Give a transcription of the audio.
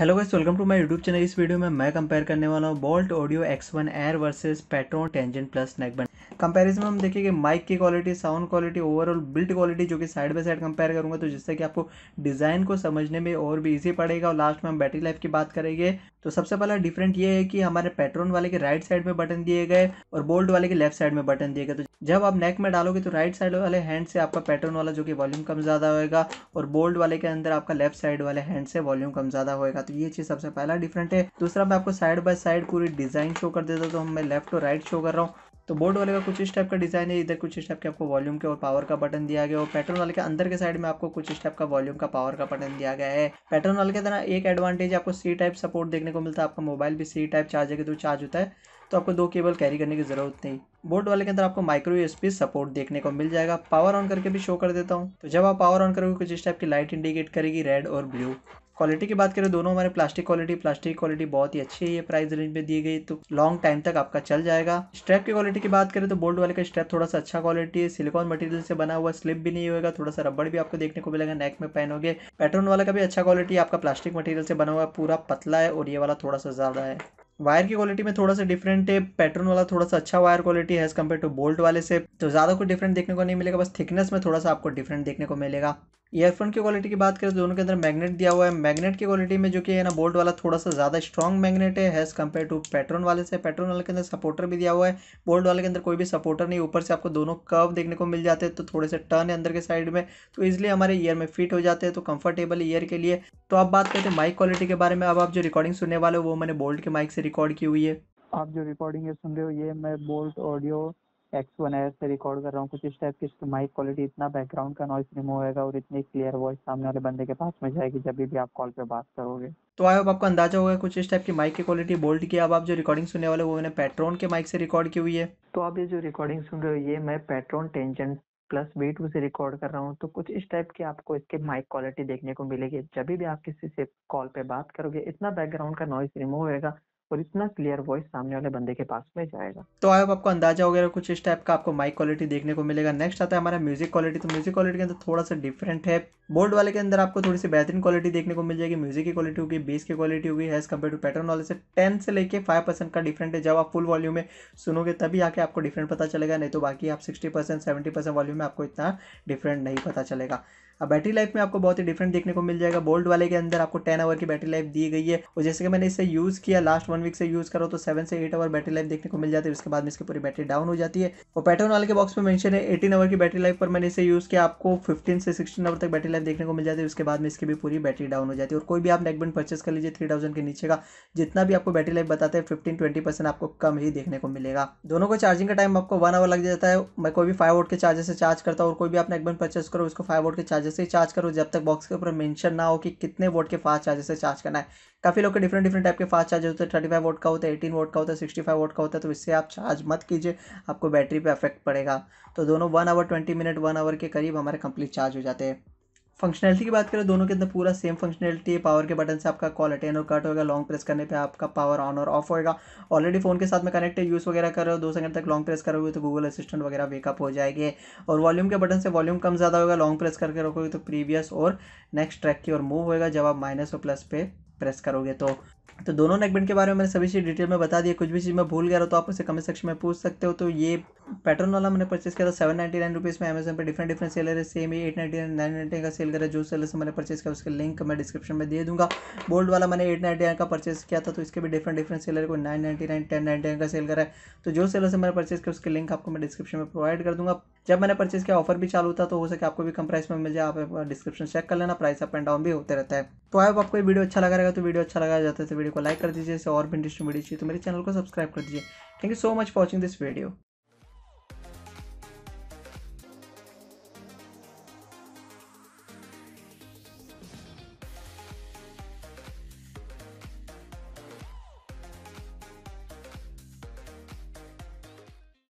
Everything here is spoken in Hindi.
hello guys welcome to my YouTube channel इस वीडियो में मैं कंपेयर करने वाला हूँ Boult Audio X one Air versus pTron Tangent Plus neckband comparison में हम देखेंगे माइक की quality sound quality overall build quality जो कि साइड बाय साइड कंपेयर करूंगा तो जिससे कि आपको डिज़ाइन को समझने में और भी ईजी पड़ेगा और लास्ट में हम बैटरी लाइफ की बात करेंगे तो सबसे पहला डिफरेंट ये है कि हमारे पेट्रोन वाले के राइट साइड में बटन दिए गए और बोल्ट वाले के लेफ्ट साइड में बटन दिए गए तो जब आप नेक में डालोगे तो राइट साइड वाले हैंड से आपका पेट्रोन वाला जो कि वॉल्यूम कम ज़्यादा होएगा और बोल्ट वाले के अंदर आपका लेफ्ट साइड वाले हैंड से वॉल्यूम कम ज़्यादा होएगा तो ये चीज़ सबसे पहला डिफरेंट है दूसरा मैं आपको साइड बाय साइड पूरी डिज़ाइन शो कर देता हूँ तो मैं लेफ्ट और राइट शो कर रहा हूँ तो बोर्ड वाले का कुछ इस टाइप का डिज़ाइन है इधर कुछ इस टाइप के आपको वॉल्यूम के और पावर का बटन दिया गया और पैटर्न वाले के अंदर के साइड में आपको कुछ इस टाइप का वॉल्यूम का पावर का बटन दिया गया है पैटर्न वाले के तरह एक एडवांटेज आपको सी टाइप सपोर्ट देखने को मिलता है आपका मोबाइल भी सी टाइप चार्जर के थ्रू चार्ज होता है तो आपको दो केबल कैरी करने की जरूरत नहीं बोर्ड वाले के अंदर आपको माइक्रो यूएसपी सपोर्ट देखने को मिल जाएगा पावर ऑन करके भी शो कर देता हूँ तो जब आप पावर ऑन करोगे कुछ इस टाइप की लाइट इंडिकेट करेगी रेड और ब्लू क्वालिटी की बात करें दोनों हमारे प्लास्टिक क्वालिटी प्लास्टिक क्वालिटी बहुत ही अच्छी है ये प्राइस रेंज में दी गई तो लॉन्ग टाइम तक आपका चल जाएगा स्ट्रैप की क्वालिटी की बात करें तो बोल्ट वाले का स्ट्रैप थोड़ा सा अच्छा क्वालिटी है सिलिकॉन मटेरियल से बना हुआ स्लिप भी नहीं होगा थोड़ा सा रबड़ भी आपको देखने को मिलेगा नेक में पहनोगे पैटर्न वाला का भी अच्छा क्वालिटी है आपका प्लास्टिक मटेरियल से बना हुआ पूरा पतला है और ये वाला थोड़ा सा ज़्यादा है वायर की क्वालिटी में थोड़ा सा डिफरेंट है पैटर्न वाला थोड़ा सा अच्छा वायर क्वालिटी है एज कम्पेयर टू बोल्ट वाले से तो ज़्यादा कुछ डिफरेंट देखने को नहीं मिलेगा बस थिकनेस में थोड़ा सा आपको डिफरेंट देखने को मिलेगा ईयरफोन की क्वालिटी की बात करें तो दोनों के अंदर मैग्नेट दिया हुआ है मैग्नेट की क्वालिटी में जो कि है ना बोल्ट वाला थोड़ा सा ज़्यादा स्ट्रॉन्ग मैग्नेट है एज़ कम्पेयर टू पेट्रोन वाले से पेट्रोन वाले के अंदर सपोर्टर भी दिया हुआ है बोल्ट वाले के अंदर कोई भी सपोर्टर नहीं ऊपर से आपको दोनों कर्व देखने को मिल जाते हैं तो थोड़े से टर्न है अंदर के साइड में तो इसलिए हमारे ईयर में फिट हो जाते हैं तो कंफर्टेबल ईयर के लिए तो आप बात करते हैं माइक क्वालिटी के बारे में अब आप जो रिकॉर्डिंग सुनने वाले हो वो मैंने बोल्ट के माइक से रिकॉर्ड की हुई है आप जो रिकॉर्डिंग सुन रहे हो ये मैं Boult Audio X one Air से रिकॉर्ड कर रहा हूँ कुछ इस टाइप की माइक तो क्वालिटी इतना बैकग्राउंड का नॉइस रिमूव होगा और इतनी क्लियर वॉइस सामने वाले बंदे के पास में जाएगी जब भी आप कॉल पे बात करोगे तो आई होप आपको अंदाजा होगा कुछ इस टाइप की माइक की क्वालिटी बोल्ड की अब आप जो रिकॉर्डिंग सुनने वाले वो मैंने पेट्रोन के माइक से रिकॉर्ड की हुई है तो आप ये जो रिकॉर्डिंग सुन रहे हो ये मैं pTron tension plus B two से रिकॉर्ड कर रहा हूँ तो कुछ इस टाइप की आपको इसके माइक क्वालिटी देखने को मिलेगी जब भी आप किसी से कॉल पे बात करोगे इतना बैकग्राउंड का नॉइस रिमूव होगा और इतना क्लियर वॉइस सामने वाले बंदे के पास में जाएगा तो आई होप आपको अंदाजा गया कुछ इस टाइप का आपको माइक क्वालिटी देखने को मिलेगा नेक्स्ट आता है हमारा म्यूजिक क्वालिटी तो म्यूजिक क्वालिटी के अंदर थोड़ा सा डिफरेंट है बोल्ड वाले के अंदर आपको थोड़ी सी बेहतरीन क्वालिटी देखने को मिल जाएगी म्यूजिक की क्वालिटी होगी बेस की क्वालिटी होगी एज कम्पेयर टू पैटर्न वाले से टेन से लेके फाइव परसेंट का डिफरेंट है जब आप फुल वॉल्यूम में सुनोगे तभी आके आपको डिफरेंट पता चलेगा नहीं तो बाकी आप sixty percent seventy percent volume में आपको इतना डिफरेंट नहीं पता चलेगा अब बैटरी लाइफ में आपको बहुत ही डिफरेंट देखने को मिल जाएगा बोल्ट वाले के अंदर आपको टेन आवर की बैटरी लाइफ दी गई है और जैसे कि मैंने इसे यूज़ किया लास्ट वन वीक से यूज़ करो तो सेवन से एट आवर बैटरी लाइफ देखने को मिल जाती है उसके बाद में इसकी पूरी बैटरी डाउन हो जाती है और पैटर्न वाले के बॉक्स में मैंशन है एटीन आवर की बैटरी लाइफ पर मैंने इसे यूज़ किया आपको फिफ्टीन से सिक्सटीन आवर तक बैटरी लाइफ देखने को मिल जाती है उसके बाद में इसकी भी पूरी बैटरी डाउन हो जाती है और कोई भी आप नेकबैंड परचेस कर लीजिए थ्री के नीचे का जितना भी आपको बैटरी लाइफ बताते हैं फिफ्टीन ट्वेंटी परसेंट आपको कम ही देखने को मिलेगा दोनों को चार्जिंग का टाइम आपको वन आवर लग जाता है मैं कोई भी फाइव वोट के चार्जर से चार्ज करता हूँ और कोई भी आप नेकबैंड परचेस करो उसको फाइव वोट के चार्जर चार्जर से चार्ज करो जब तक बॉक्स के ऊपर मेंशन ना हो कि कितने वोट के फास्ट चार्जर से चार्ज करना है काफ़ी लोग के डिफरेंट डिफरेंट टाइप के फास्ट चार्जर होते हैं थर्टी फाइव वोट का होता है एटीन वोट का होता है सिक्सटी फाइव वोट का होता है तो इससे आप चार्ज मत कीजिए आपको बैटरी पर अफेक्ट पड़ेगा तो दोनों one hour twenty minute one hour के करीब हमारे कंप्लीट चार्ज हो जाते हैं फंक्शनैलिटी की बात करें दोनों के अंदर पूरा सेम फंक्शनलिटी है पावर के बटन से आपका कॉल अटेन और कट होगा लॉन्ग प्रेस करने पे आपका पावर ऑन और ऑफ होएगा ऑलरेडी फ़ोन के साथ में कनेक्ट है यूज़ वगैरह कर रहे हो दो सेकंड तक लॉन्ग प्रेस करोगे तो गूगल असिस्टेंट वगैरह वेकअप हो जाएंगे और वॉल्यूम के बटन से वॉल्यूम कम ज़्यादा होगा लॉन्ग प्रेस करके रखोगे तो प्रीवियस और नेक्स्ट ट्रैक की ओर मूव होएगा जब आप माइनस और प्लस पे प्रेस करोगे तो तो दोनों नेकबैंड के बारे में मैंने सभी चीज़ डिटेल में बता दिया कुछ भी चीज़ मैं भूल गया रहा तो आप उसे कमेंट सेक्शन में पूछ सकते हो तो ये पैटर्न वाला मैंने परचेस किया था सेवन नाइन्टी नाइन रुपीज़ में अमेजन पर डिफरेंट डिफरेंट सेलर है सेम ही eight ninety nine nine ninety का सेल करा जो सेलर से मैंने परचेस किया उसके लिंक मैं डिस्क्रिप्शन में दे दूंगा बोल्ड वाला मैंने एट नाइन्टी नाइन का परचेस किया था तो इसके भी डिफरेंट डिफरेंट सेलर को nine ninety nine ten ninety nine का सेल करा है तो जो सेलर से मैंने परचेस किया उसके लिंक आपको मैं डिस्क्रिप्शन में प्रोवाइड कर दूंगा जब मैंने परचेस किया ऑफर भी चालू था तो हो सके आपको भी कम प्राइस में मिल जाए आप डिस्क्रिप्शन चेक कर लेना प्राइस अप एंड डाउन भी होते रहता है तो आए आपको ये वीडियो अच्छा लगा रहेगा तो वीडियो अच्छा लगा जाता है तो वीडियो को लाइक कर दीजिए और भी इंटरेस्टिंग वीडियो चाहिए तो मेरे चैनल को सब्सक्राइब कर दीजिए thank you so much for watching this video